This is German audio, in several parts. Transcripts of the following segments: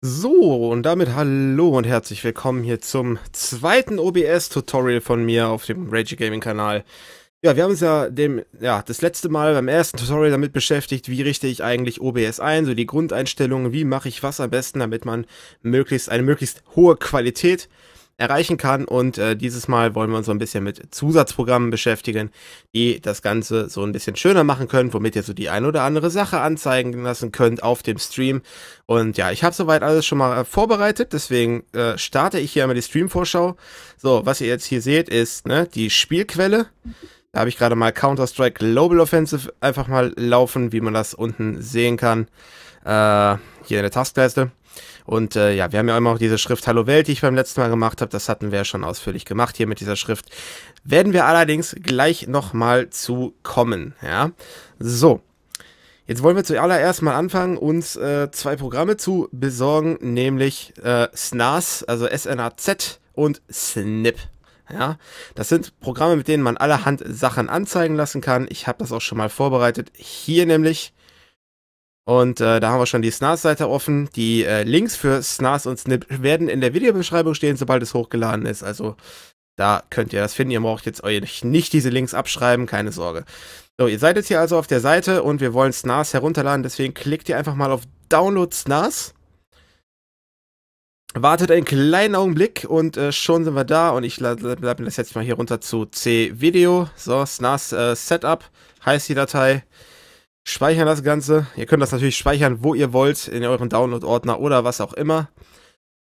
So, und damit hallo und herzlich willkommen hier zum zweiten OBS-Tutorial von mir auf dem Rage Gaming Kanal. Ja, wir haben uns ja, dem, ja das letzte Mal beim ersten Tutorial damit beschäftigt, wie richte ich eigentlich OBS ein, so die Grundeinstellungen, wie mache ich was am besten, damit man möglichst eine möglichst hohe Qualität äh, erreichen kann. Und äh, dieses Mal wollen wir uns so ein bisschen mit Zusatzprogrammen beschäftigen, die das Ganze so ein bisschen schöner machen können, womit ihr so die ein oder andere Sache anzeigen lassen könnt auf dem Stream. Und ja, ich habe soweit alles schon mal äh, vorbereitet, deswegen äh, starte ich hier einmal die Stream-Vorschau. So, was ihr jetzt hier seht, ist ne, die Spielquelle. Da habe ich gerade mal Counter-Strike Global Offensive einfach mal laufen, wie man das unten sehen kann. Äh, hier in der Taskleiste. Und äh, ja, wir haben ja immer noch diese Schrift Hallo Welt, die ich beim letzten Mal gemacht habe. Das hatten wir ja schon ausführlich gemacht hier mit dieser Schrift. Werden wir allerdings gleich nochmal zu kommen. Ja, so. Jetzt wollen wir zuallererst mal anfangen, uns äh, zwei Programme zu besorgen, nämlich äh, SNAS, also SNAZ und SNIP. Ja, das sind Programme, mit denen man allerhand Sachen anzeigen lassen kann. Ich habe das auch schon mal vorbereitet. Hier nämlich und äh, da haben wir schon die SNAS-Seite offen. Die äh, Links für SNAS und Snip werden in der Videobeschreibung stehen, sobald es hochgeladen ist. Also da könnt ihr das finden. Ihr braucht jetzt euch nicht diese Links abschreiben, keine Sorge. So, ihr seid jetzt hier also auf der Seite und wir wollen SNAS herunterladen. Deswegen klickt ihr einfach mal auf Download SNAS. Wartet einen kleinen Augenblick und äh, schon sind wir da. Und ich bleibe das jetzt mal hier runter zu C-Video. So, SNAS äh, Setup heißt die Datei. Speichern das Ganze. Ihr könnt das natürlich speichern, wo ihr wollt, in euren Download-Ordner oder was auch immer.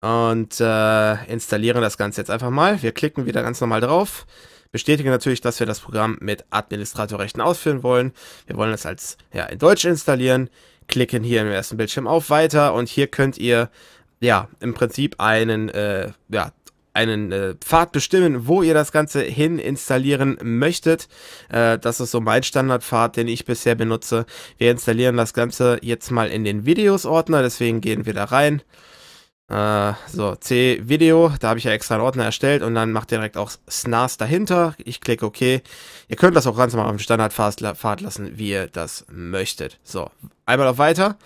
Und äh, installieren das Ganze jetzt einfach mal. Wir klicken wieder ganz normal drauf. Bestätigen natürlich, dass wir das Programm mit Administratorrechten ausführen wollen. Wir wollen es als ja, in Deutsch installieren. Klicken hier im ersten Bildschirm auf Weiter und hier könnt ihr ja im Prinzip einen äh, ja, einen äh, Pfad bestimmen, wo ihr das Ganze hin installieren möchtet. Äh, das ist so mein Standardpfad, den ich bisher benutze. Wir installieren das Ganze jetzt mal in den Videos-Ordner, deswegen gehen wir da rein. Äh, so, C Video, da habe ich ja extra einen Ordner erstellt und dann macht direkt auch SNAS dahinter. Ich klicke OK. Ihr könnt das auch ganz normal auf dem Standardpfad lassen, wie ihr das möchtet. So, einmal auf Weiter.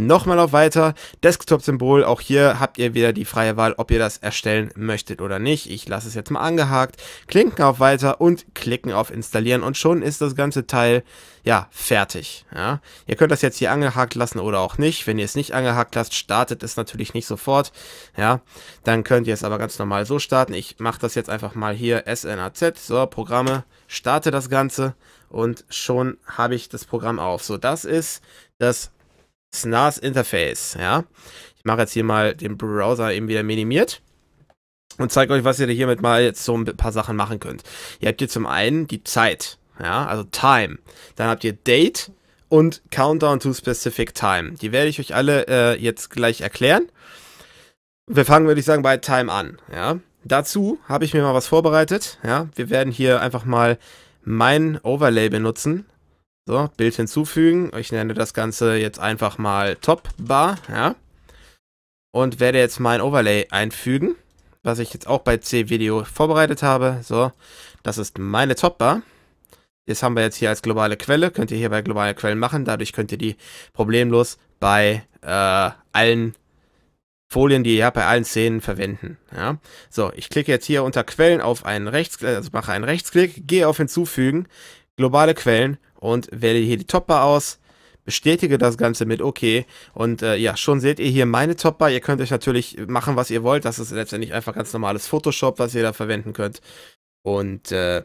Nochmal auf Weiter, Desktop-Symbol, auch hier habt ihr wieder die freie Wahl, ob ihr das erstellen möchtet oder nicht. Ich lasse es jetzt mal angehakt, klicken auf Weiter und klicken auf Installieren und schon ist das ganze Teil, ja, fertig. Ja. Ihr könnt das jetzt hier angehakt lassen oder auch nicht. Wenn ihr es nicht angehakt lasst, startet es natürlich nicht sofort. Ja, dann könnt ihr es aber ganz normal so starten. Ich mache das jetzt einfach mal hier, SNAZ, so, Programme, starte das Ganze und schon habe ich das Programm auf. So, das ist das SNAS Interface, ja. Ich mache jetzt hier mal den Browser eben wieder minimiert und zeige euch, was ihr hiermit mal jetzt so ein paar Sachen machen könnt. Ihr habt hier zum einen die Zeit, ja, also Time. Dann habt ihr Date und Countdown to Specific Time. Die werde ich euch alle äh, jetzt gleich erklären. Wir fangen, würde ich sagen, bei Time an, ja. Dazu habe ich mir mal was vorbereitet, ja. Wir werden hier einfach mal mein Overlay benutzen so, Bild hinzufügen. Ich nenne das Ganze jetzt einfach mal Top Bar, ja. Und werde jetzt mein Overlay einfügen, was ich jetzt auch bei C-Video vorbereitet habe. So, das ist meine Top Bar. Das haben wir jetzt hier als globale Quelle. Könnt ihr hier bei globalen Quellen machen. Dadurch könnt ihr die problemlos bei äh, allen Folien, die ihr ja bei allen Szenen verwenden. Ja. So, ich klicke jetzt hier unter Quellen auf einen Rechtsklick, also mache einen Rechtsklick, gehe auf Hinzufügen, globale Quellen und wähle hier die Topbar aus, bestätige das Ganze mit OK und äh, ja, schon seht ihr hier meine Topbar. Ihr könnt euch natürlich machen, was ihr wollt. Das ist letztendlich einfach ganz normales Photoshop, was ihr da verwenden könnt. Und äh,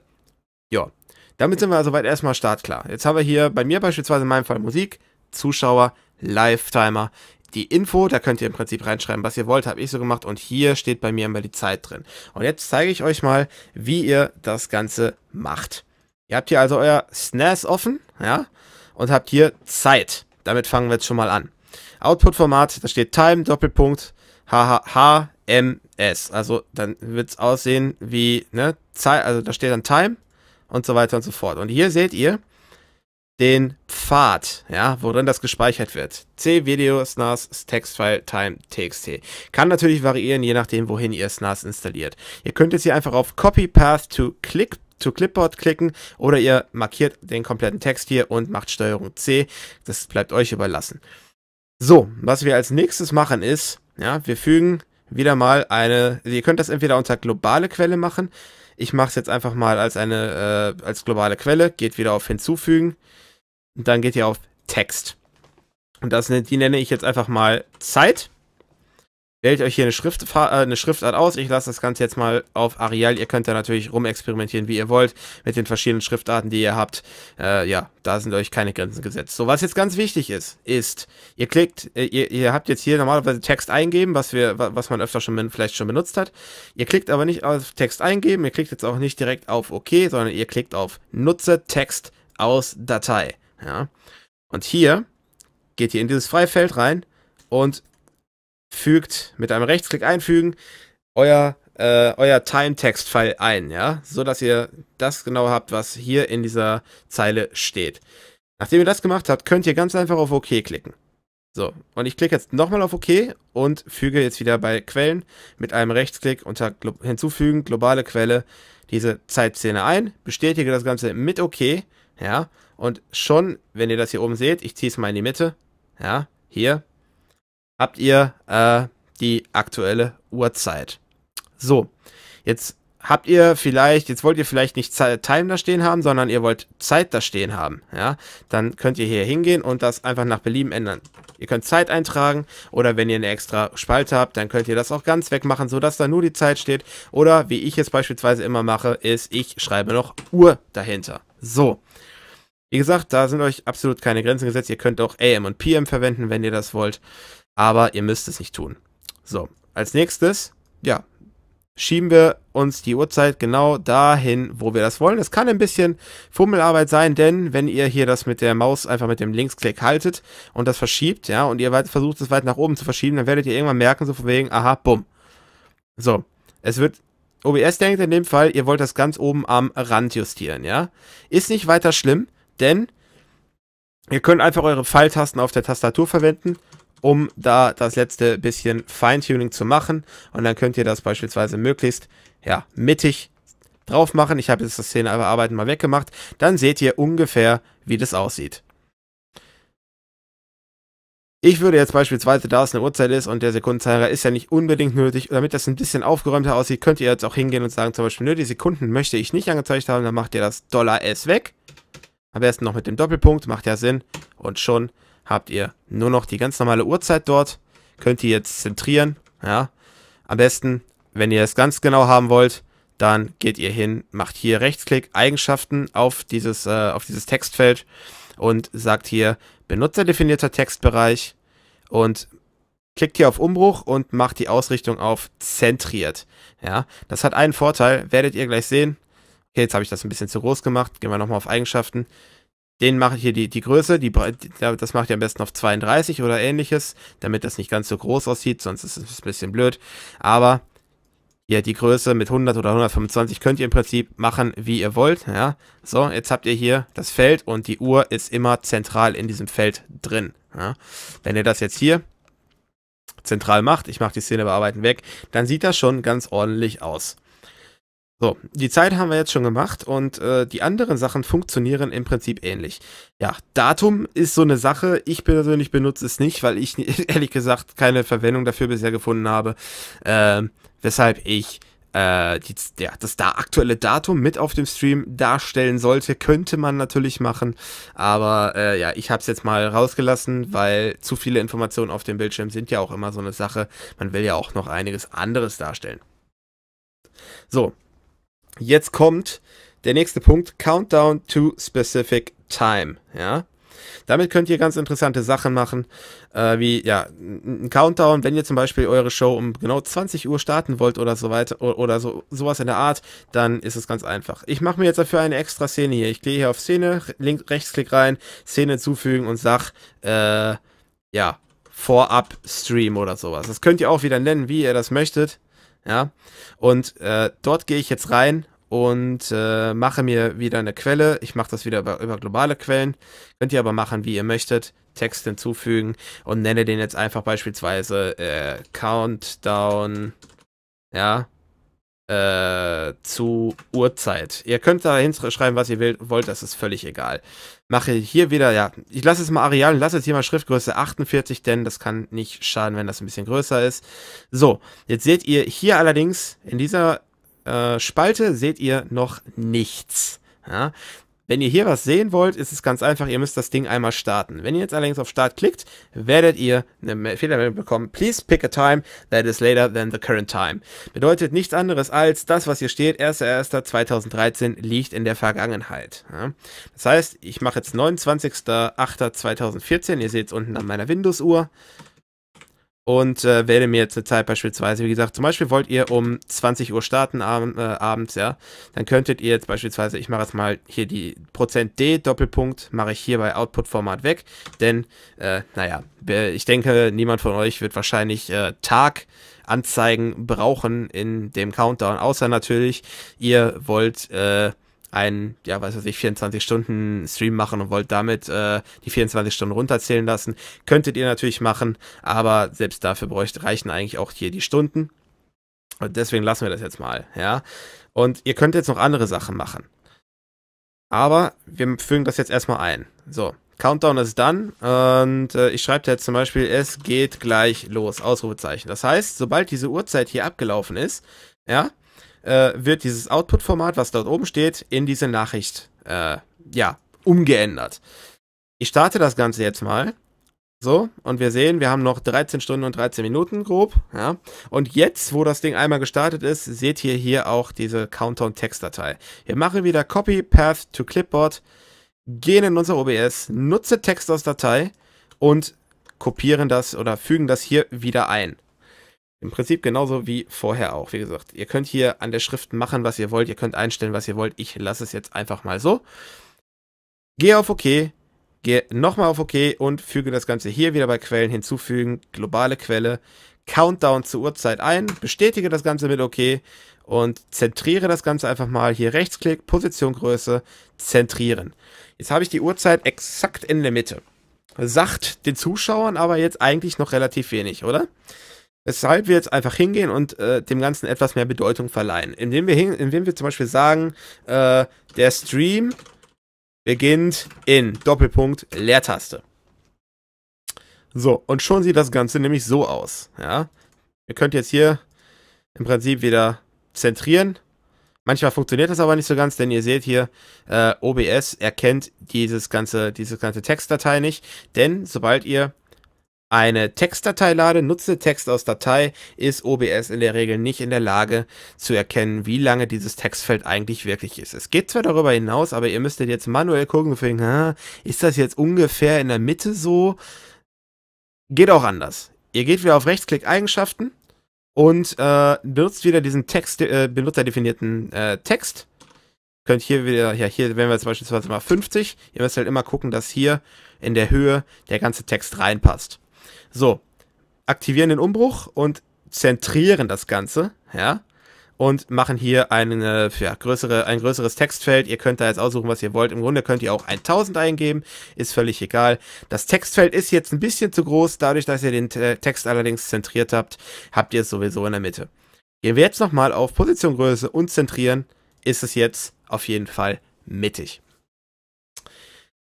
ja, damit sind wir also weit erstmal startklar. Jetzt haben wir hier bei mir beispielsweise in meinem Fall Musik, Zuschauer, Lifetimer, die Info, da könnt ihr im Prinzip reinschreiben, was ihr wollt, habe ich so gemacht und hier steht bei mir immer die Zeit drin. Und jetzt zeige ich euch mal, wie ihr das Ganze macht. Ihr habt hier also euer SNES offen, ja, und habt hier Zeit. Damit fangen wir jetzt schon mal an. Output-Format, da steht Time, Doppelpunkt, HMS. Also dann wird es aussehen wie, ne, Zeit, also da steht dann Time und so weiter und so fort. Und hier seht ihr den Pfad, ja, worin das gespeichert wird. C, Video, SNAS, Textfile, Time, TXT. Kann natürlich variieren, je nachdem, wohin ihr SNAS installiert. Ihr könnt jetzt hier einfach auf Copy Path to Click to Clipboard klicken oder ihr markiert den kompletten Text hier und macht Steuerung C. Das bleibt euch überlassen. So, was wir als nächstes machen ist, ja, wir fügen wieder mal eine, ihr könnt das entweder unter globale Quelle machen. Ich mache es jetzt einfach mal als eine, äh, als globale Quelle, geht wieder auf hinzufügen und dann geht ihr auf Text. Und das, die nenne ich jetzt einfach mal Zeit wählt euch hier eine, Schrift, äh, eine Schriftart aus. Ich lasse das Ganze jetzt mal auf Arial. Ihr könnt da natürlich rumexperimentieren, wie ihr wollt, mit den verschiedenen Schriftarten, die ihr habt. Äh, ja, da sind euch keine Grenzen gesetzt. So, was jetzt ganz wichtig ist, ist, ihr klickt, äh, ihr, ihr habt jetzt hier normalerweise Text eingeben, was, wir, was man öfter schon vielleicht schon benutzt hat. Ihr klickt aber nicht auf Text eingeben, ihr klickt jetzt auch nicht direkt auf OK, sondern ihr klickt auf Nutze Text aus Datei. Ja. Und hier geht ihr in dieses Freifeld rein und fügt mit einem Rechtsklick einfügen euer äh, euer Time-Text-File ein, ja, so dass ihr das genau habt, was hier in dieser Zeile steht. Nachdem ihr das gemacht habt, könnt ihr ganz einfach auf OK klicken. So, und ich klicke jetzt nochmal auf OK und füge jetzt wieder bei Quellen mit einem Rechtsklick unter Glo hinzufügen, globale Quelle, diese Zeitszene ein, bestätige das Ganze mit OK, ja, und schon, wenn ihr das hier oben seht, ich ziehe es mal in die Mitte, ja, hier, habt ihr äh, die aktuelle Uhrzeit. So, jetzt habt ihr vielleicht, jetzt wollt ihr vielleicht nicht Time da stehen haben, sondern ihr wollt Zeit da stehen haben, ja, dann könnt ihr hier hingehen und das einfach nach Belieben ändern. Ihr könnt Zeit eintragen oder wenn ihr eine extra Spalte habt, dann könnt ihr das auch ganz wegmachen, sodass da nur die Zeit steht. Oder wie ich es beispielsweise immer mache, ist, ich schreibe noch Uhr dahinter. So. Wie gesagt, da sind euch absolut keine Grenzen gesetzt. Ihr könnt auch AM und PM verwenden, wenn ihr das wollt aber ihr müsst es nicht tun. So, als nächstes, ja, schieben wir uns die Uhrzeit genau dahin, wo wir das wollen. Das kann ein bisschen Fummelarbeit sein, denn wenn ihr hier das mit der Maus einfach mit dem Linksklick haltet und das verschiebt, ja, und ihr weit, versucht es weit nach oben zu verschieben, dann werdet ihr irgendwann merken, so von wegen, aha, bumm. So, es wird, OBS denkt in dem Fall, ihr wollt das ganz oben am Rand justieren, ja. Ist nicht weiter schlimm, denn ihr könnt einfach eure Pfeiltasten auf der Tastatur verwenden um da das letzte bisschen Feintuning zu machen. Und dann könnt ihr das beispielsweise möglichst ja, mittig drauf machen. Ich habe jetzt das Szenearbeiten mal weggemacht. Dann seht ihr ungefähr, wie das aussieht. Ich würde jetzt beispielsweise, da es eine Uhrzeit ist und der Sekundenzeiger ist ja nicht unbedingt nötig, damit das ein bisschen aufgeräumter aussieht, könnt ihr jetzt auch hingehen und sagen, zum Beispiel, nö, die Sekunden möchte ich nicht angezeigt haben, dann macht ihr das Dollar S weg. Am besten noch mit dem Doppelpunkt, macht ja Sinn. Und schon habt ihr nur noch die ganz normale Uhrzeit dort. Könnt ihr jetzt zentrieren. Ja. Am besten, wenn ihr es ganz genau haben wollt, dann geht ihr hin, macht hier Rechtsklick, Eigenschaften auf dieses, äh, auf dieses Textfeld und sagt hier benutzerdefinierter Textbereich und klickt hier auf Umbruch und macht die Ausrichtung auf zentriert. Ja, das hat einen Vorteil, werdet ihr gleich sehen. Okay, jetzt habe ich das ein bisschen zu groß gemacht. Gehen wir nochmal auf Eigenschaften den mache ich hier die, die Größe, die, das macht ihr am besten auf 32 oder ähnliches, damit das nicht ganz so groß aussieht, sonst ist es ein bisschen blöd. Aber ihr die Größe mit 100 oder 125 könnt ihr im Prinzip machen, wie ihr wollt. Ja. So, jetzt habt ihr hier das Feld und die Uhr ist immer zentral in diesem Feld drin. Ja. Wenn ihr das jetzt hier zentral macht, ich mache die Szene bearbeiten weg, dann sieht das schon ganz ordentlich aus. So, die Zeit haben wir jetzt schon gemacht und äh, die anderen Sachen funktionieren im Prinzip ähnlich. Ja, Datum ist so eine Sache. Ich persönlich benutze es nicht, weil ich ehrlich gesagt keine Verwendung dafür bisher gefunden habe. Äh, weshalb ich äh, die, ja, das da aktuelle Datum mit auf dem Stream darstellen sollte, könnte man natürlich machen. Aber äh, ja, ich habe es jetzt mal rausgelassen, weil zu viele Informationen auf dem Bildschirm sind ja auch immer so eine Sache. Man will ja auch noch einiges anderes darstellen. So, Jetzt kommt der nächste Punkt, Countdown to Specific Time. Ja? Damit könnt ihr ganz interessante Sachen machen, äh, wie ja, ein Countdown, wenn ihr zum Beispiel eure Show um genau 20 Uhr starten wollt oder so weiter oder so sowas in der Art, dann ist es ganz einfach. Ich mache mir jetzt dafür eine extra Szene hier. Ich gehe hier auf Szene, link, Rechtsklick rein, Szene zufügen und sag, äh, ja, Vorab-Stream oder sowas. Das könnt ihr auch wieder nennen, wie ihr das möchtet. Ja? Und äh, dort gehe ich jetzt rein und äh, mache mir wieder eine Quelle. Ich mache das wieder über, über, globale Quellen. Könnt ihr aber machen, wie ihr möchtet. Text hinzufügen und nenne den jetzt einfach beispielsweise äh, Countdown. Ja, äh, zu Uhrzeit. Ihr könnt da hinschreiben, was ihr will, wollt, das ist völlig egal. Mache hier wieder, ja, ich lasse es mal Areal lasse jetzt hier mal Schriftgröße 48, denn das kann nicht schaden, wenn das ein bisschen größer ist. So, jetzt seht ihr hier allerdings in dieser äh, Spalte seht ihr noch nichts. Ja? Wenn ihr hier was sehen wollt, ist es ganz einfach, ihr müsst das Ding einmal starten. Wenn ihr jetzt allerdings auf Start klickt, werdet ihr eine Fehlermeldung bekommen. Please pick a time that is later than the current time. Bedeutet nichts anderes als das, was hier steht, 1.1.2013 liegt in der Vergangenheit. Ja. Das heißt, ich mache jetzt 29.08.2014, ihr seht es unten an meiner Windows-Uhr und äh, wähle mir jetzt eine Zeit beispielsweise, wie gesagt, zum Beispiel wollt ihr um 20 Uhr starten ab, äh, abends, ja, dann könntet ihr jetzt beispielsweise, ich mache jetzt mal hier die Prozent %D Doppelpunkt, mache ich hier bei Output-Format weg, denn, äh, naja, ich denke, niemand von euch wird wahrscheinlich äh, Tag Anzeigen brauchen in dem Countdown, außer natürlich, ihr wollt äh, einen, ja, weiß ich, 24-Stunden-Stream machen und wollt damit äh, die 24 Stunden runterzählen lassen, könntet ihr natürlich machen, aber selbst dafür bräuchte, reichen eigentlich auch hier die Stunden. Und deswegen lassen wir das jetzt mal, ja. Und ihr könnt jetzt noch andere Sachen machen. Aber wir fügen das jetzt erstmal ein. So, Countdown ist dann und äh, ich schreibe jetzt zum Beispiel, es geht gleich los, Ausrufezeichen. Das heißt, sobald diese Uhrzeit hier abgelaufen ist, ja, äh, wird dieses Output-Format, was dort oben steht, in diese Nachricht äh, ja, umgeändert. Ich starte das Ganze jetzt mal. So, und wir sehen, wir haben noch 13 Stunden und 13 Minuten grob. Ja. Und jetzt, wo das Ding einmal gestartet ist, seht ihr hier auch diese Countdown-Textdatei. Wir machen wieder Copy Path to Clipboard, gehen in unser OBS, nutze Text aus Datei und kopieren das oder fügen das hier wieder ein. Im Prinzip genauso wie vorher auch. Wie gesagt, ihr könnt hier an der Schrift machen, was ihr wollt. Ihr könnt einstellen, was ihr wollt. Ich lasse es jetzt einfach mal so. Gehe auf OK, gehe nochmal auf OK und füge das Ganze hier wieder bei Quellen hinzufügen. Globale Quelle. Countdown zur Uhrzeit ein. Bestätige das Ganze mit OK und zentriere das Ganze einfach mal. Hier Rechtsklick, Position, Größe, zentrieren. Jetzt habe ich die Uhrzeit exakt in der Mitte. Sagt den Zuschauern aber jetzt eigentlich noch relativ wenig, oder? Weshalb wir jetzt einfach hingehen und äh, dem Ganzen etwas mehr Bedeutung verleihen. Indem wir, hin, indem wir zum Beispiel sagen, äh, der Stream beginnt in Doppelpunkt Leertaste. So, und schon sieht das Ganze nämlich so aus. Ja? Ihr könnt jetzt hier im Prinzip wieder zentrieren. Manchmal funktioniert das aber nicht so ganz, denn ihr seht hier, äh, OBS erkennt dieses ganze, diese ganze Textdatei nicht. Denn sobald ihr eine Textdatei lade, nutze Text aus Datei, ist OBS in der Regel nicht in der Lage zu erkennen, wie lange dieses Textfeld eigentlich wirklich ist. Es geht zwar darüber hinaus, aber ihr müsstet jetzt manuell gucken, denken, ist das jetzt ungefähr in der Mitte so? Geht auch anders. Ihr geht wieder auf Rechtsklick Eigenschaften und äh, benutzt wieder diesen Text, äh, benutzerdefinierten äh, Text. Könnt hier wieder, ja, hier wären wir zum Beispiel mal 50. Ihr müsst halt immer gucken, dass hier in der Höhe der ganze Text reinpasst. So, aktivieren den Umbruch und zentrieren das Ganze, ja, und machen hier eine, ja, größere, ein größeres Textfeld. Ihr könnt da jetzt aussuchen, was ihr wollt. Im Grunde könnt ihr auch 1000 eingeben, ist völlig egal. Das Textfeld ist jetzt ein bisschen zu groß, dadurch, dass ihr den Text allerdings zentriert habt, habt ihr es sowieso in der Mitte. Gehen wir jetzt nochmal auf Positiongröße und zentrieren, ist es jetzt auf jeden Fall mittig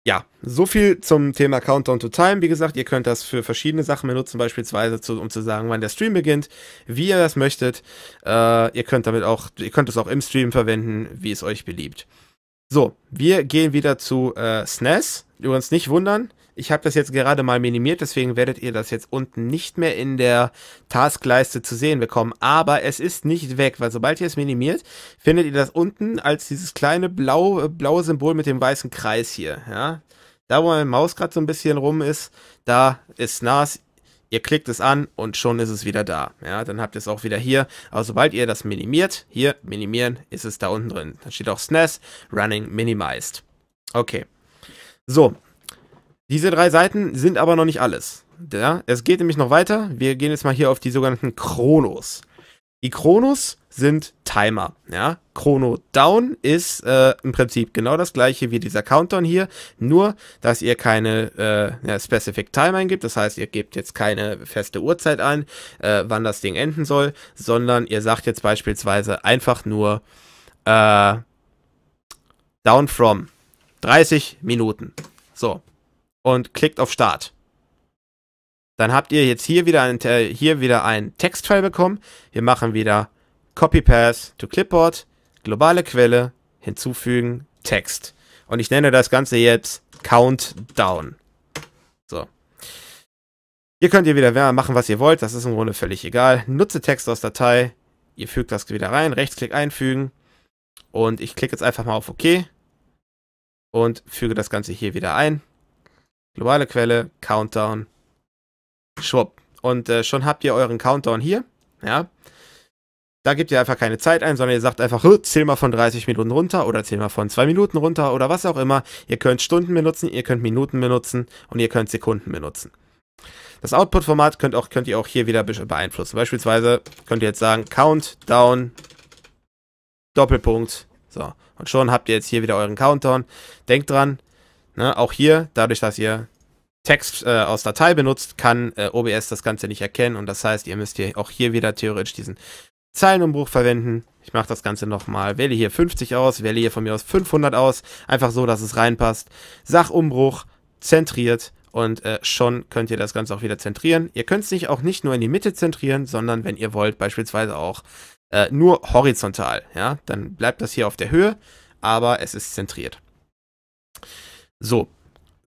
ja, so viel zum Thema Countdown to Time. Wie gesagt, ihr könnt das für verschiedene Sachen benutzen, beispielsweise zu, um zu sagen, wann der Stream beginnt, wie ihr das möchtet. Äh, ihr könnt damit auch, ihr könnt es auch im Stream verwenden, wie es euch beliebt. So, wir gehen wieder zu äh, SNES. E Übrigens nicht wundern, ich habe das jetzt gerade mal minimiert, deswegen werdet ihr das jetzt unten nicht mehr in der Taskleiste zu sehen bekommen. Aber es ist nicht weg, weil sobald ihr es minimiert, findet ihr das unten als dieses kleine blaue, äh, blaue Symbol mit dem weißen Kreis hier. Ja? Da, wo meine Maus gerade so ein bisschen rum ist, da ist NAS ihr klickt es an und schon ist es wieder da. Ja, dann habt ihr es auch wieder hier. Aber sobald ihr das minimiert, hier minimieren, ist es da unten drin. Dann steht auch SNES Running Minimized. Okay. So, diese drei Seiten sind aber noch nicht alles. Ja, es geht nämlich noch weiter. Wir gehen jetzt mal hier auf die sogenannten Chronos. Die Chronos sind Timer. Ja? Chrono Down ist äh, im Prinzip genau das gleiche wie dieser Countdown hier, nur dass ihr keine äh, Specific Time eingibt, das heißt, ihr gebt jetzt keine feste Uhrzeit ein, äh, wann das Ding enden soll, sondern ihr sagt jetzt beispielsweise einfach nur äh, Down from 30 Minuten. So, und klickt auf Start. Dann habt ihr jetzt hier wieder ein, äh, hier wieder ein Textfile bekommen. Wir machen wieder Copy Pass to Clipboard, globale Quelle, hinzufügen, Text. Und ich nenne das Ganze jetzt Countdown. So. Hier könnt ihr wieder machen, was ihr wollt. Das ist im Grunde völlig egal. Nutze Text aus Datei. Ihr fügt das wieder rein. Rechtsklick einfügen. Und ich klicke jetzt einfach mal auf OK. Und füge das Ganze hier wieder ein globale Quelle, Countdown, schwupp. Und äh, schon habt ihr euren Countdown hier, ja. Da gebt ihr einfach keine Zeit ein, sondern ihr sagt einfach, zähl mal von 30 Minuten runter oder zähl mal von 2 Minuten runter oder was auch immer. Ihr könnt Stunden benutzen, ihr könnt Minuten benutzen und ihr könnt Sekunden benutzen. Das Output-Format könnt, könnt ihr auch hier wieder beeinflussen. Beispielsweise könnt ihr jetzt sagen, Countdown, Doppelpunkt, so. Und schon habt ihr jetzt hier wieder euren Countdown. Denkt dran, Ne, auch hier, dadurch, dass ihr Text äh, aus Datei benutzt, kann äh, OBS das Ganze nicht erkennen und das heißt, ihr müsst hier auch hier wieder theoretisch diesen Zeilenumbruch verwenden. Ich mache das Ganze nochmal. Wähle hier 50 aus, wähle hier von mir aus 500 aus, einfach so, dass es reinpasst. Sachumbruch, zentriert und äh, schon könnt ihr das Ganze auch wieder zentrieren. Ihr könnt es nicht auch nicht nur in die Mitte zentrieren, sondern wenn ihr wollt, beispielsweise auch äh, nur horizontal. Ja, dann bleibt das hier auf der Höhe, aber es ist zentriert. So,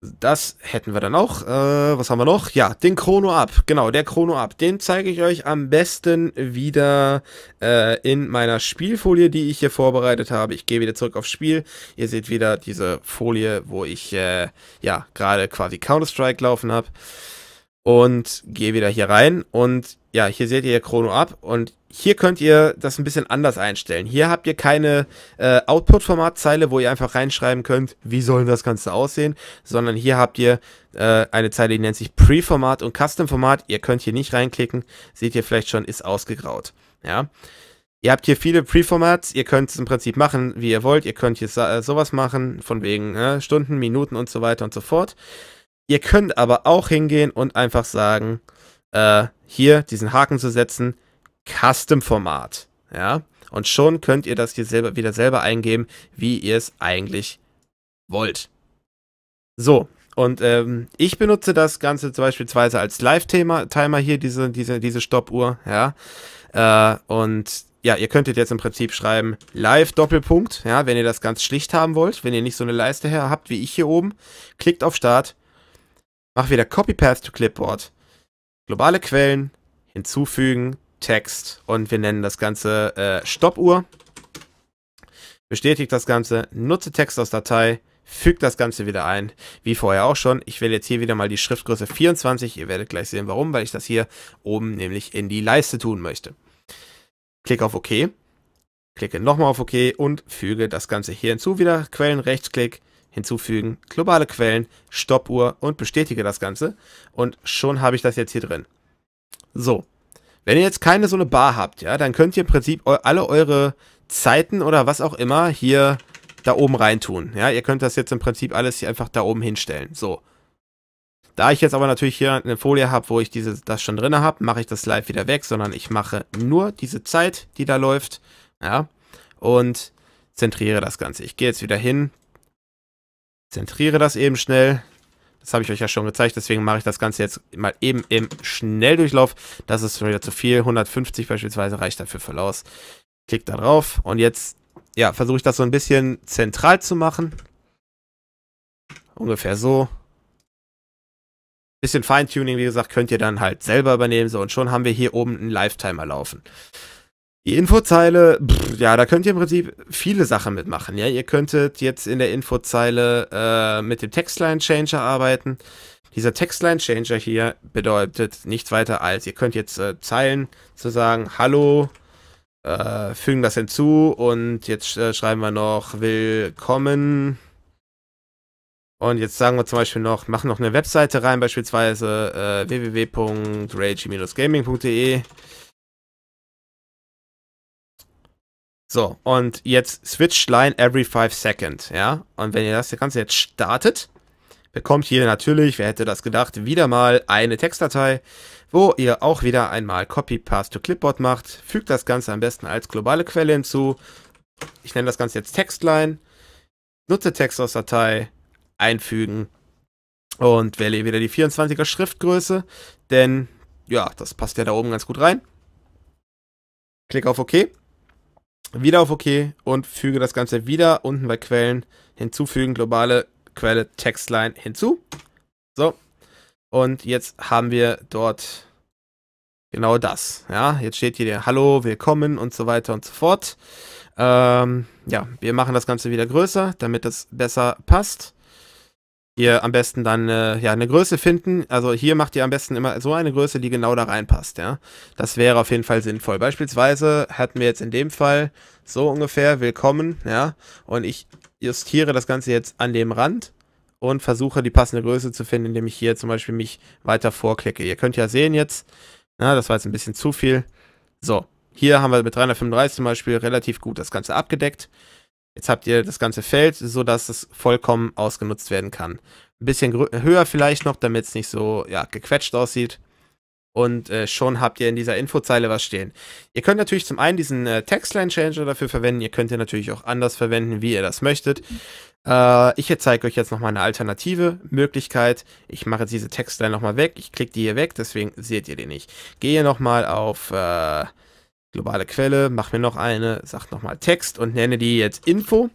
das hätten wir dann auch. Äh, was haben wir noch? Ja, den Chrono Up. Genau, der Chrono Up. Den zeige ich euch am besten wieder äh, in meiner Spielfolie, die ich hier vorbereitet habe. Ich gehe wieder zurück aufs Spiel. Ihr seht wieder diese Folie, wo ich äh, ja gerade quasi Counter-Strike laufen habe und gehe wieder hier rein und ja, hier seht ihr Chrono ab und hier könnt ihr das ein bisschen anders einstellen. Hier habt ihr keine äh, output zeile wo ihr einfach reinschreiben könnt, wie soll das Ganze aussehen, sondern hier habt ihr äh, eine Zeile, die nennt sich Pre-Format und Custom-Format. Ihr könnt hier nicht reinklicken, seht ihr vielleicht schon, ist ausgegraut. Ja. Ihr habt hier viele Pre-Formats, ihr könnt es im Prinzip machen, wie ihr wollt. Ihr könnt hier so, äh, sowas machen, von wegen äh, Stunden, Minuten und so weiter und so fort. Ihr könnt aber auch hingehen und einfach sagen, äh, hier diesen Haken zu setzen, Custom-Format. Ja, und schon könnt ihr das hier selber, wieder selber eingeben, wie ihr es eigentlich wollt. So, und ähm, ich benutze das Ganze zum beispielsweise als Live-Timer hier, diese, diese, diese Stoppuhr, ja. Äh, und ja, ihr könntet jetzt im Prinzip schreiben, live Doppelpunkt, ja, wenn ihr das ganz schlicht haben wollt, wenn ihr nicht so eine Leiste her habt wie ich hier oben, klickt auf Start, Mach wieder Copy Path to Clipboard. Globale Quellen, hinzufügen, Text und wir nennen das Ganze äh, Stoppuhr. Bestätigt das Ganze, nutze Text aus Datei, fügt das Ganze wieder ein, wie vorher auch schon. Ich wähle jetzt hier wieder mal die Schriftgröße 24. Ihr werdet gleich sehen, warum, weil ich das hier oben nämlich in die Leiste tun möchte. Klick auf OK, klicke nochmal auf OK und füge das Ganze hier hinzu wieder. Quellen, Rechtsklick, hinzufügen, globale Quellen, Stoppuhr und bestätige das Ganze. Und schon habe ich das jetzt hier drin. So, wenn ihr jetzt keine so eine Bar habt, ja, dann könnt ihr im Prinzip alle eure Zeiten oder was auch immer hier da oben reintun. Ja, ihr könnt das jetzt im Prinzip alles hier einfach da oben hinstellen. So. Da ich jetzt aber natürlich hier eine Folie habe, wo ich diese, das schon drin habe, mache ich das live wieder weg, sondern ich mache nur diese Zeit, die da läuft. Ja, und zentriere das Ganze. Ich gehe jetzt wieder hin Zentriere das eben schnell. Das habe ich euch ja schon gezeigt, deswegen mache ich das Ganze jetzt mal eben im Schnelldurchlauf. Das ist schon wieder zu viel. 150 beispielsweise reicht dafür voll aus. Klickt da drauf und jetzt ja, versuche ich das so ein bisschen zentral zu machen. Ungefähr so. Bisschen Feintuning, wie gesagt, könnt ihr dann halt selber übernehmen. So, und schon haben wir hier oben einen Lifetimer laufen. Die Infozeile, pff, ja, da könnt ihr im Prinzip viele Sachen mitmachen. Ja, ihr könntet jetzt in der Infozeile äh, mit dem Textline Changer arbeiten. Dieser Textline Changer hier bedeutet nichts weiter als, ihr könnt jetzt äh, Zeilen zu sagen, hallo, äh, fügen das hinzu und jetzt äh, schreiben wir noch willkommen. Und jetzt sagen wir zum Beispiel noch, machen noch eine Webseite rein, beispielsweise äh, www.rage-gaming.de. So, und jetzt switch line every 5 second, ja. Und wenn ihr das Ganze jetzt startet, bekommt ihr natürlich, wer hätte das gedacht, wieder mal eine Textdatei, wo ihr auch wieder einmal Copy Paste to Clipboard macht, fügt das Ganze am besten als globale Quelle hinzu. Ich nenne das Ganze jetzt Textline. Nutze Text aus Datei, einfügen und wähle wieder die 24er Schriftgröße, denn ja, das passt ja da oben ganz gut rein. Klick auf OK wieder auf OK und füge das Ganze wieder unten bei Quellen hinzufügen, globale Quelle Textline hinzu. So. Und jetzt haben wir dort genau das. Ja, jetzt steht hier der Hallo, willkommen und so weiter und so fort. Ähm, ja, wir machen das Ganze wieder größer, damit das besser passt ihr am besten dann äh, ja, eine Größe finden. Also hier macht ihr am besten immer so eine Größe, die genau da reinpasst. Ja? Das wäre auf jeden Fall sinnvoll. Beispielsweise hatten wir jetzt in dem Fall so ungefähr willkommen. ja, Und ich justiere das Ganze jetzt an dem Rand und versuche die passende Größe zu finden, indem ich hier zum Beispiel mich weiter vorklicke. Ihr könnt ja sehen jetzt, na, das war jetzt ein bisschen zu viel. So, hier haben wir mit 335 zum Beispiel relativ gut das Ganze abgedeckt. Jetzt habt ihr das ganze Feld, so dass es vollkommen ausgenutzt werden kann. Ein bisschen höher vielleicht noch, damit es nicht so ja, gequetscht aussieht. Und äh, schon habt ihr in dieser Infozeile was stehen. Ihr könnt natürlich zum einen diesen äh, Textline-Changer dafür verwenden. Ihr könnt ihn natürlich auch anders verwenden, wie ihr das möchtet. Äh, ich zeige euch jetzt nochmal eine alternative Möglichkeit. Ich mache jetzt diese Textline nochmal weg. Ich klicke die hier weg, deswegen seht ihr die nicht. Gehe nochmal auf... Äh, globale Quelle, mach mir noch eine, sag nochmal Text und nenne die jetzt Info.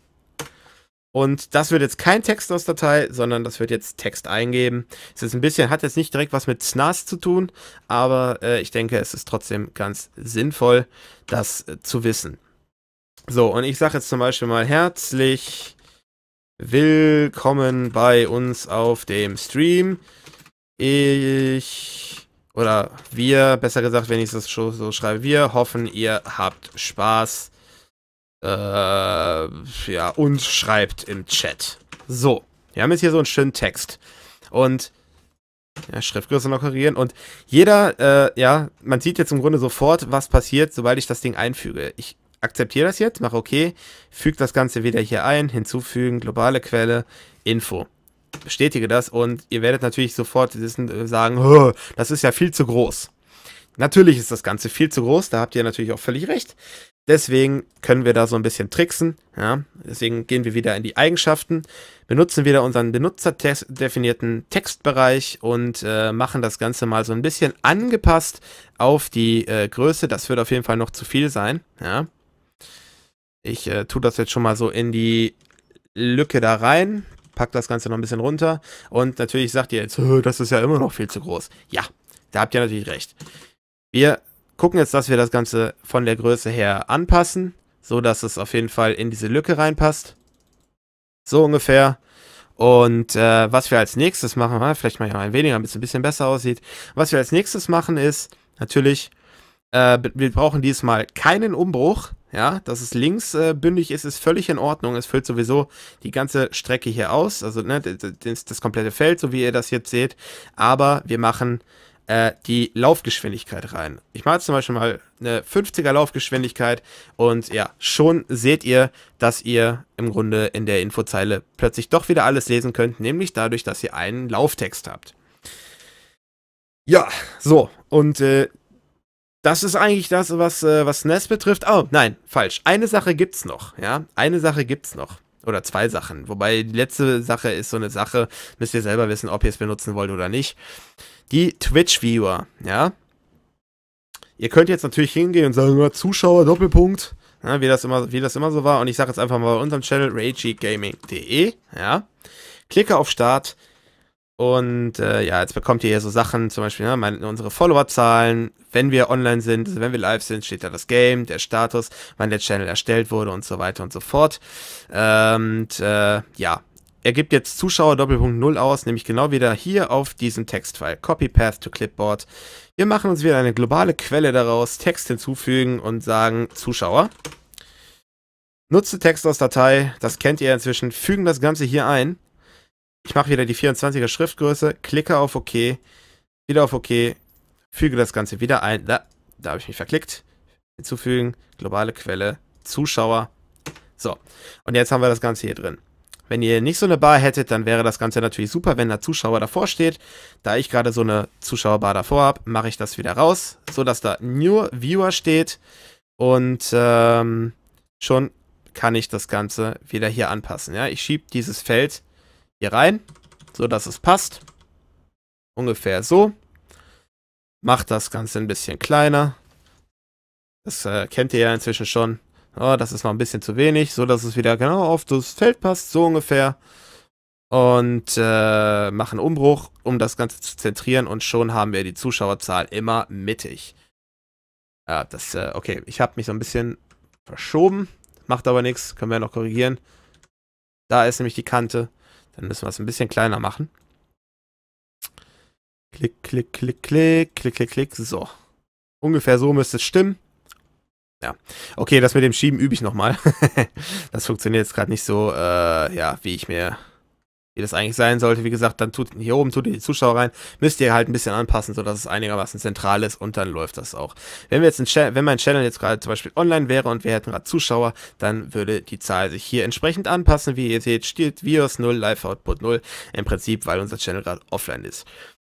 Und das wird jetzt kein Text aus Datei, sondern das wird jetzt Text eingeben. Es ist ein bisschen, hat jetzt nicht direkt was mit SNAS zu tun, aber äh, ich denke, es ist trotzdem ganz sinnvoll, das äh, zu wissen. So, und ich sage jetzt zum Beispiel mal herzlich willkommen bei uns auf dem Stream. Ich oder wir, besser gesagt, wenn ich es so schreibe, wir hoffen, ihr habt Spaß. Äh, ja, und schreibt im Chat. So, wir haben jetzt hier so einen schönen Text. Und ja, Schriftgröße noch korrigieren. Und jeder, äh, ja, man sieht jetzt im Grunde sofort, was passiert, sobald ich das Ding einfüge. Ich akzeptiere das jetzt, mache OK, füge das Ganze wieder hier ein, hinzufügen, globale Quelle, Info bestätige das und ihr werdet natürlich sofort äh, sagen, das ist ja viel zu groß. Natürlich ist das Ganze viel zu groß, da habt ihr natürlich auch völlig recht. Deswegen können wir da so ein bisschen tricksen. Ja? Deswegen gehen wir wieder in die Eigenschaften, benutzen wieder unseren benutzerdefinierten Textbereich und äh, machen das Ganze mal so ein bisschen angepasst auf die äh, Größe. Das wird auf jeden Fall noch zu viel sein. Ja? Ich äh, tue das jetzt schon mal so in die Lücke da rein packt das Ganze noch ein bisschen runter. Und natürlich sagt ihr jetzt, das ist ja immer noch viel zu groß. Ja, da habt ihr natürlich recht. Wir gucken jetzt, dass wir das Ganze von der Größe her anpassen, so dass es auf jeden Fall in diese Lücke reinpasst. So ungefähr. Und äh, was wir als nächstes machen, ah, vielleicht mal ein weniger, damit es ein bisschen besser aussieht. Was wir als nächstes machen ist natürlich äh, wir brauchen diesmal keinen Umbruch. Ja, dass es links äh, bündig ist, ist völlig in Ordnung. Es füllt sowieso die ganze Strecke hier aus, also ne, das, das komplette Feld, so wie ihr das jetzt seht. Aber wir machen äh, die Laufgeschwindigkeit rein. Ich mache jetzt zum Beispiel mal eine 50er Laufgeschwindigkeit und ja, schon seht ihr, dass ihr im Grunde in der Infozeile plötzlich doch wieder alles lesen könnt, nämlich dadurch, dass ihr einen Lauftext habt. Ja, so, und äh, das ist eigentlich das, was, äh, was NES betrifft. Oh, nein, falsch. Eine Sache gibt's noch, ja. Eine Sache gibt's noch. Oder zwei Sachen. Wobei die letzte Sache ist so eine Sache, müsst ihr selber wissen, ob ihr es benutzen wollt oder nicht. Die Twitch-Viewer, ja. Ihr könnt jetzt natürlich hingehen und sagen, Zuschauer, Doppelpunkt. Ja, wie, das immer, wie das immer so war. Und ich sage jetzt einfach mal bei unserem Channel rageygaming.de, ja. Klicke auf Start, und äh, ja, jetzt bekommt ihr hier so Sachen, zum Beispiel ja, ne, meine, unsere Followerzahlen, wenn wir online sind, also wenn wir live sind, steht da das Game, der Status, wann der Channel erstellt wurde und so weiter und so fort. Ähm, und äh, ja, er gibt jetzt Zuschauer Doppelpunkt 0 aus, nämlich genau wieder hier auf diesem Textfile. Copy Path to Clipboard. Wir machen uns wieder eine globale Quelle daraus, Text hinzufügen und sagen Zuschauer. Nutze Text aus Datei, das kennt ihr inzwischen, fügen das Ganze hier ein ich mache wieder die 24er Schriftgröße, klicke auf OK, wieder auf OK, füge das Ganze wieder ein. Da, da habe ich mich verklickt. Hinzufügen, globale Quelle, Zuschauer. So, und jetzt haben wir das Ganze hier drin. Wenn ihr nicht so eine Bar hättet, dann wäre das Ganze natürlich super, wenn der Zuschauer davor steht. Da ich gerade so eine Zuschauerbar davor habe, mache ich das wieder raus, sodass da New Viewer steht. Und ähm, schon kann ich das Ganze wieder hier anpassen. Ja? Ich schiebe dieses Feld hier rein, so dass es passt. Ungefähr so. Macht das Ganze ein bisschen kleiner. Das äh, kennt ihr ja inzwischen schon. Oh, das ist noch ein bisschen zu wenig, so dass es wieder genau auf das Feld passt, so ungefähr. Und äh, machen Umbruch, um das Ganze zu zentrieren und schon haben wir die Zuschauerzahl immer mittig. Ja, das, äh, okay, ich habe mich so ein bisschen verschoben, macht aber nichts, können wir noch korrigieren. Da ist nämlich die Kante. Dann müssen wir es ein bisschen kleiner machen. Klick, klick, klick, klick, klick, klick, klick. So. Ungefähr so müsste es stimmen. Ja. Okay, das mit dem Schieben übe ich nochmal. das funktioniert jetzt gerade nicht so, äh, ja, wie ich mir wie das eigentlich sein sollte. Wie gesagt, dann tut hier oben tut ihr die Zuschauer rein, müsst ihr halt ein bisschen anpassen, sodass es einigermaßen zentral ist und dann läuft das auch. Wenn wir jetzt ein wenn mein Channel jetzt gerade zum Beispiel online wäre und wir hätten gerade Zuschauer, dann würde die Zahl sich hier entsprechend anpassen. Wie ihr seht, steht Virus 0, Live-Output 0 im Prinzip, weil unser Channel gerade offline ist.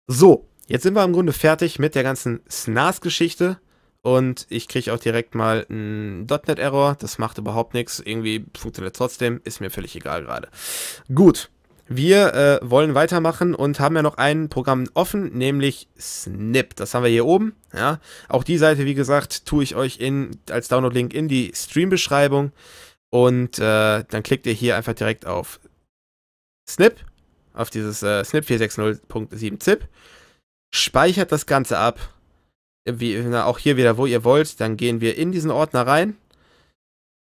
So, jetzt sind wir im Grunde fertig mit der ganzen SNAS-Geschichte. Und ich kriege auch direkt mal einen .NET-Error. Das macht überhaupt nichts. Irgendwie funktioniert trotzdem. Ist mir völlig egal gerade. Gut, wir äh, wollen weitermachen und haben ja noch ein Programm offen, nämlich Snip. Das haben wir hier oben. Ja. Auch die Seite, wie gesagt, tue ich euch in, als Download-Link in die Stream-Beschreibung. Und äh, dann klickt ihr hier einfach direkt auf Snip, auf dieses äh, Snip 460.7 ZIP. Speichert das Ganze ab. Wie, na, auch hier wieder, wo ihr wollt. Dann gehen wir in diesen Ordner rein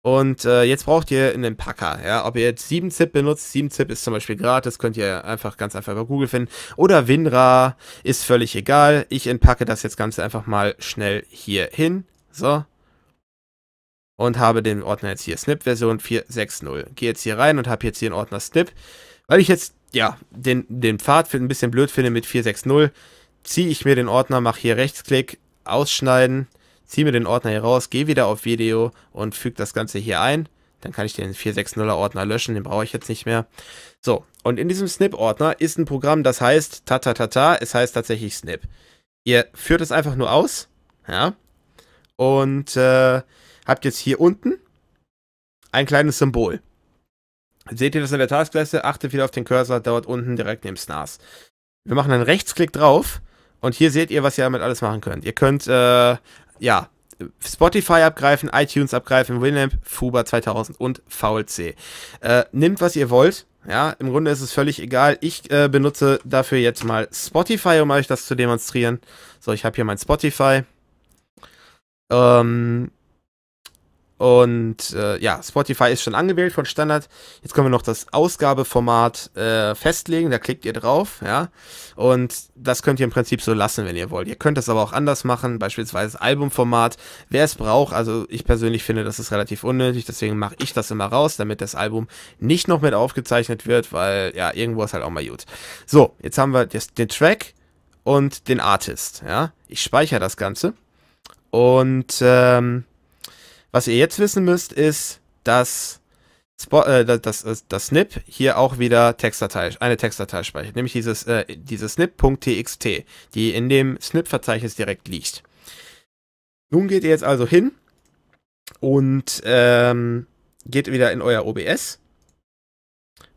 und äh, jetzt braucht ihr einen Packer. Ja? Ob ihr jetzt 7-Zip benutzt, 7-Zip ist zum Beispiel gratis, könnt ihr einfach ganz einfach über Google finden. Oder WinRAR ist völlig egal. Ich entpacke das jetzt ganz einfach mal schnell hier hin. So. Und habe den Ordner jetzt hier Snip-Version 4.6.0. Gehe jetzt hier rein und habe jetzt hier einen Ordner Snip. Weil ich jetzt, ja, den, den Pfad ein bisschen blöd finde mit 4.6.0, ziehe ich mir den Ordner, mache hier Rechtsklick, ausschneiden zieh mir den Ordner hier raus, geh wieder auf Video und füge das Ganze hier ein. Dann kann ich den 460er Ordner löschen, den brauche ich jetzt nicht mehr. So, und in diesem Snip-Ordner ist ein Programm, das heißt tatatata, es heißt tatsächlich Snip. Ihr führt es einfach nur aus, ja, und äh, habt jetzt hier unten ein kleines Symbol. Seht ihr das in der Taskleiste? Achtet wieder auf den Cursor, dort unten direkt neben SNAS. Wir machen einen Rechtsklick drauf und hier seht ihr, was ihr damit alles machen könnt. Ihr könnt äh, ja, Spotify abgreifen, iTunes abgreifen, Winamp, Fuba 2000 und VLC. Äh, nimmt, was ihr wollt. Ja, im Grunde ist es völlig egal. Ich äh, benutze dafür jetzt mal Spotify, um euch das zu demonstrieren. So, ich habe hier mein Spotify. Ähm, und äh, ja, Spotify ist schon angewählt von Standard. Jetzt können wir noch das Ausgabeformat äh, festlegen. Da klickt ihr drauf, ja. Und das könnt ihr im Prinzip so lassen, wenn ihr wollt. Ihr könnt das aber auch anders machen, beispielsweise Albumformat. Wer es braucht, also ich persönlich finde, das ist relativ unnötig. Deswegen mache ich das immer raus, damit das Album nicht noch mit aufgezeichnet wird, weil ja, irgendwo ist halt auch mal gut. So, jetzt haben wir das, den Track und den Artist, ja. Ich speichere das Ganze. Und ähm, was ihr jetzt wissen müsst, ist, dass, Spo äh, dass, dass, äh, dass Snip hier auch wieder Textdatei, eine Textdatei speichert, nämlich dieses, äh, diese snip.txt, die in dem Snip-Verzeichnis direkt liegt. Nun geht ihr jetzt also hin und ähm, geht wieder in euer OBS,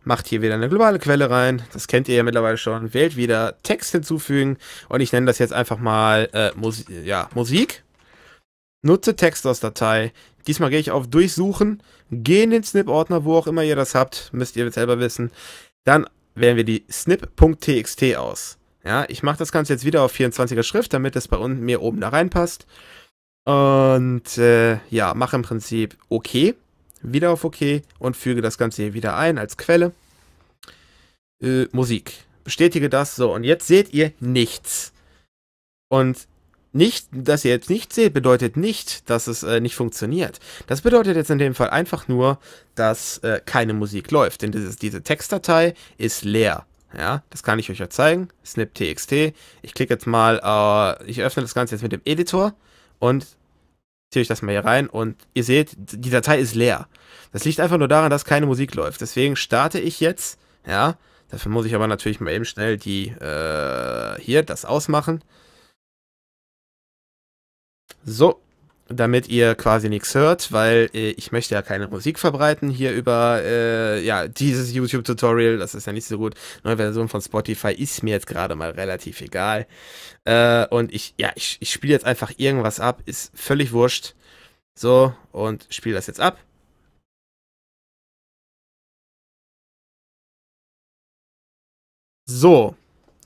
macht hier wieder eine globale Quelle rein, das kennt ihr ja mittlerweile schon, wählt wieder Text hinzufügen und ich nenne das jetzt einfach mal äh, Musi ja, Musik Nutze Text aus Datei. Diesmal gehe ich auf Durchsuchen, gehe in den Snip-Ordner, wo auch immer ihr das habt, müsst ihr selber wissen. Dann wählen wir die snip.txt aus. Ja, ich mache das Ganze jetzt wieder auf 24er Schrift, damit es bei mir oben da reinpasst. Und äh, ja, mache im Prinzip OK, wieder auf OK und füge das Ganze hier wieder ein als Quelle. Äh, Musik. Bestätige das so. Und jetzt seht ihr nichts. Und nicht, dass ihr jetzt nicht seht, bedeutet nicht, dass es äh, nicht funktioniert. Das bedeutet jetzt in dem Fall einfach nur, dass äh, keine Musik läuft. Denn dieses, diese Textdatei ist leer. Ja, das kann ich euch ja zeigen. Snip.txt. Ich klicke jetzt mal, äh, ich öffne das Ganze jetzt mit dem Editor und ziehe euch das mal hier rein und ihr seht, die Datei ist leer. Das liegt einfach nur daran, dass keine Musik läuft. Deswegen starte ich jetzt, ja, dafür muss ich aber natürlich mal eben schnell die, äh, hier, das ausmachen. So, damit ihr quasi nichts hört, weil äh, ich möchte ja keine Musik verbreiten hier über äh, ja dieses YouTube-Tutorial. Das ist ja nicht so gut. Neue Version von Spotify ist mir jetzt gerade mal relativ egal. Äh, und ich ja ich, ich spiele jetzt einfach irgendwas ab, ist völlig wurscht. So und spiele das jetzt ab. So,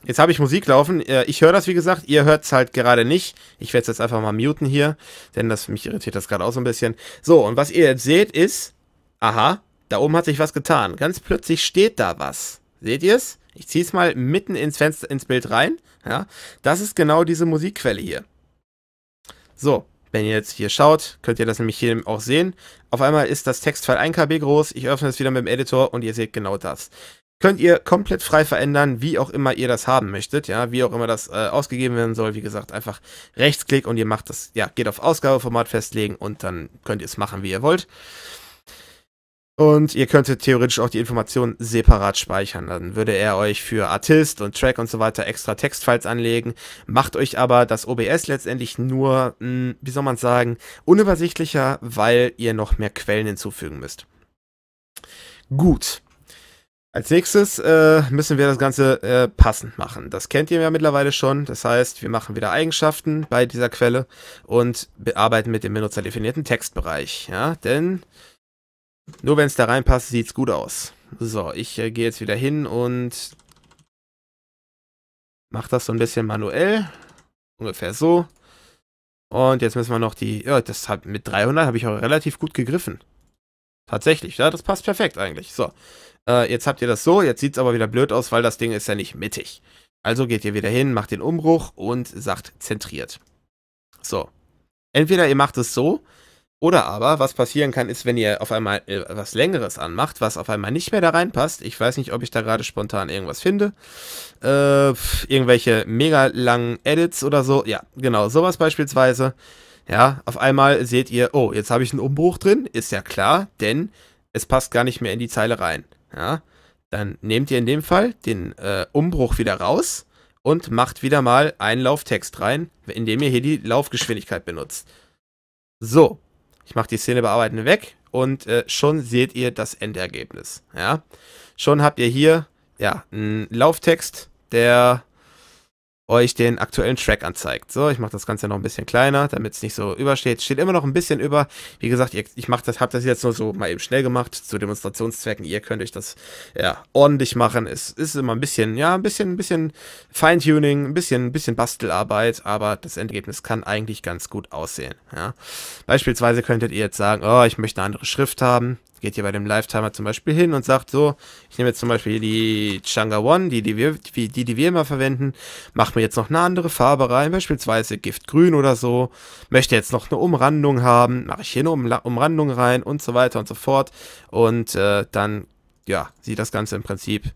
Jetzt habe ich Musik laufen. Äh, ich höre das, wie gesagt. Ihr hört es halt gerade nicht. Ich werde es jetzt einfach mal muten hier, denn das mich irritiert das gerade auch so ein bisschen. So, und was ihr jetzt seht ist, aha, da oben hat sich was getan. Ganz plötzlich steht da was. Seht ihr es? Ich ziehe es mal mitten ins Fenster, ins Bild rein. Ja, das ist genau diese Musikquelle hier. So, wenn ihr jetzt hier schaut, könnt ihr das nämlich hier auch sehen. Auf einmal ist das Textfile 1 KB groß. Ich öffne es wieder mit dem Editor und ihr seht genau das könnt ihr komplett frei verändern, wie auch immer ihr das haben möchtet, ja, wie auch immer das äh, ausgegeben werden soll. Wie gesagt, einfach Rechtsklick und ihr macht das, ja, geht auf Ausgabeformat festlegen und dann könnt ihr es machen, wie ihr wollt. Und ihr könntet theoretisch auch die Informationen separat speichern. Dann würde er euch für Artist und Track und so weiter extra Textfiles anlegen. Macht euch aber das OBS letztendlich nur, hm, wie soll man sagen, unübersichtlicher, weil ihr noch mehr Quellen hinzufügen müsst. Gut. Als nächstes äh, müssen wir das Ganze äh, passend machen. Das kennt ihr ja mittlerweile schon. Das heißt, wir machen wieder Eigenschaften bei dieser Quelle und bearbeiten mit dem benutzerdefinierten Textbereich. Ja, denn nur wenn es da reinpasst, sieht es gut aus. So, ich äh, gehe jetzt wieder hin und mache das so ein bisschen manuell. Ungefähr so. Und jetzt müssen wir noch die... Ja, das hab, mit 300 habe ich auch relativ gut gegriffen. Tatsächlich, ja, das passt perfekt eigentlich. So, äh, jetzt habt ihr das so, jetzt sieht es aber wieder blöd aus, weil das Ding ist ja nicht mittig. Also geht ihr wieder hin, macht den Umbruch und sagt zentriert. So. Entweder ihr macht es so, oder aber, was passieren kann, ist, wenn ihr auf einmal äh, was Längeres anmacht, was auf einmal nicht mehr da reinpasst. Ich weiß nicht, ob ich da gerade spontan irgendwas finde. Äh, pf, irgendwelche mega langen Edits oder so. Ja, genau, sowas beispielsweise. Ja, auf einmal seht ihr, oh, jetzt habe ich einen Umbruch drin. Ist ja klar, denn es passt gar nicht mehr in die Zeile rein ja, dann nehmt ihr in dem Fall den äh, Umbruch wieder raus und macht wieder mal einen Lauftext rein, indem ihr hier die Laufgeschwindigkeit benutzt. So, ich mache die Szene bearbeiten weg und äh, schon seht ihr das Endergebnis. Ja, schon habt ihr hier ja einen Lauftext, der euch den aktuellen Track anzeigt. So, ich mache das Ganze noch ein bisschen kleiner, damit es nicht so übersteht. Steht immer noch ein bisschen über. Wie gesagt, ich, ich das, habe das jetzt nur so mal eben schnell gemacht zu Demonstrationszwecken. Ihr könnt euch das ja ordentlich machen. Es ist immer ein bisschen, ja, ein bisschen, ein bisschen Feintuning, ein bisschen, ein bisschen Bastelarbeit, aber das Endergebnis kann eigentlich ganz gut aussehen. Ja. Beispielsweise könntet ihr jetzt sagen, oh, ich möchte eine andere Schrift haben geht hier bei dem Lifetimer zum Beispiel hin und sagt so, ich nehme jetzt zum Beispiel die Changa One, die die wir, die, die wir immer verwenden, macht macht man jetzt noch eine andere Farbe rein, beispielsweise Giftgrün oder so, möchte jetzt noch eine Umrandung haben, mache ich hier eine Umla Umrandung rein und so weiter und so fort. Und äh, dann, ja, sieht das Ganze im Prinzip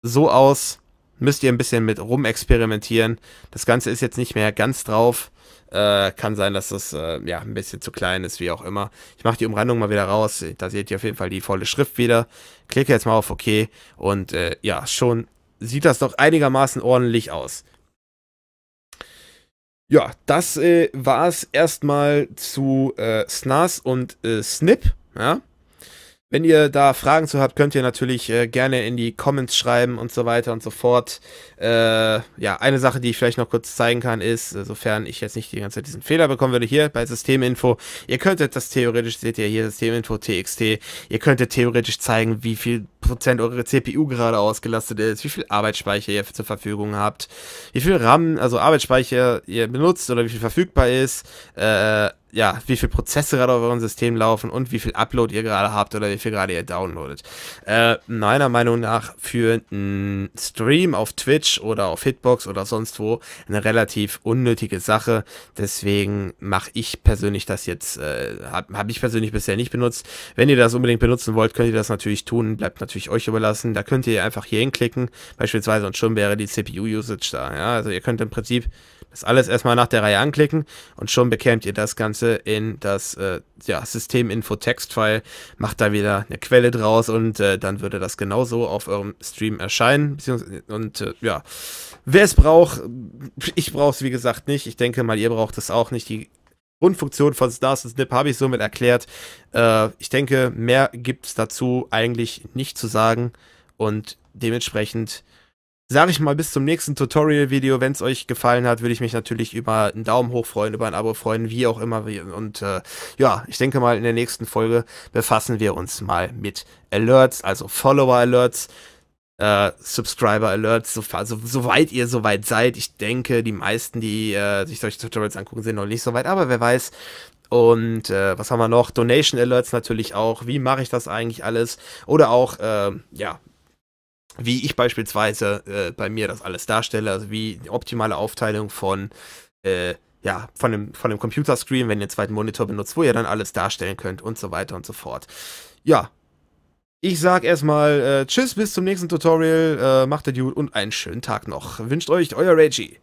so aus. Müsst ihr ein bisschen mit rumexperimentieren. Das Ganze ist jetzt nicht mehr ganz drauf. Äh, kann sein, dass das äh, ja, ein bisschen zu klein ist, wie auch immer. Ich mache die Umrandung mal wieder raus. Da seht ihr auf jeden Fall die volle Schrift wieder. Klicke jetzt mal auf OK. Und äh, ja, schon sieht das doch einigermaßen ordentlich aus. Ja, das äh, war es erstmal zu äh, Snas und äh, Snip. Ja? Wenn ihr da Fragen zu habt, könnt ihr natürlich äh, gerne in die Comments schreiben und so weiter und so fort. Äh, ja, eine Sache, die ich vielleicht noch kurz zeigen kann, ist, äh, sofern ich jetzt nicht die ganze Zeit diesen Fehler bekommen würde, hier bei Systeminfo, ihr könntet das theoretisch, seht ihr hier Systeminfo TXT, ihr könntet theoretisch zeigen, wie viel Prozent eure CPU gerade ausgelastet ist, wie viel Arbeitsspeicher ihr zur Verfügung habt, wie viel RAM, also Arbeitsspeicher ihr benutzt oder wie viel verfügbar ist, äh, ja, wie viel Prozesse gerade auf eurem System laufen und wie viel Upload ihr gerade habt oder wie viel gerade ihr downloadet. Äh, meiner Meinung nach für einen Stream auf Twitch oder auf Hitbox oder sonst wo eine relativ unnötige Sache. Deswegen mache ich persönlich das jetzt, äh, habe hab ich persönlich bisher nicht benutzt. Wenn ihr das unbedingt benutzen wollt, könnt ihr das natürlich tun. Bleibt natürlich euch überlassen. Da könnt ihr einfach hier hinklicken, beispielsweise und schon wäre die CPU-Usage da. Ja? Also ihr könnt im Prinzip das alles erstmal nach der Reihe anklicken und schon bekämt ihr das Ganze in das äh, ja, System-Info-Text-File, macht da wieder eine Quelle draus und äh, dann würde das genauso auf eurem Stream erscheinen. Und äh, ja, wer es braucht, ich brauche es wie gesagt nicht. Ich denke mal, ihr braucht es auch nicht. Die Grundfunktion von Stars und Snip habe ich somit erklärt. Äh, ich denke, mehr gibt es dazu eigentlich nicht zu sagen und dementsprechend sage ich mal, bis zum nächsten Tutorial-Video. Wenn es euch gefallen hat, würde ich mich natürlich über einen Daumen hoch freuen, über ein Abo freuen, wie auch immer. Und äh, ja, ich denke mal, in der nächsten Folge befassen wir uns mal mit Alerts, also Follower-Alerts. Äh, Subscriber Alerts, so, also, soweit ihr soweit seid. Ich denke, die meisten, die äh, sich solche Tutorials angucken, sind noch nicht so weit, aber wer weiß. Und äh, was haben wir noch? Donation Alerts natürlich auch. Wie mache ich das eigentlich alles? Oder auch, äh, ja, wie ich beispielsweise äh, bei mir das alles darstelle, also wie die optimale Aufteilung von, äh, ja, von dem, von dem Computerscreen, wenn ihr einen zweiten Monitor benutzt, wo ihr dann alles darstellen könnt und so weiter und so fort. Ja, ich sag erstmal äh, Tschüss, bis zum nächsten Tutorial, äh, macht es gut und einen schönen Tag noch. Wünscht euch euer Reggie.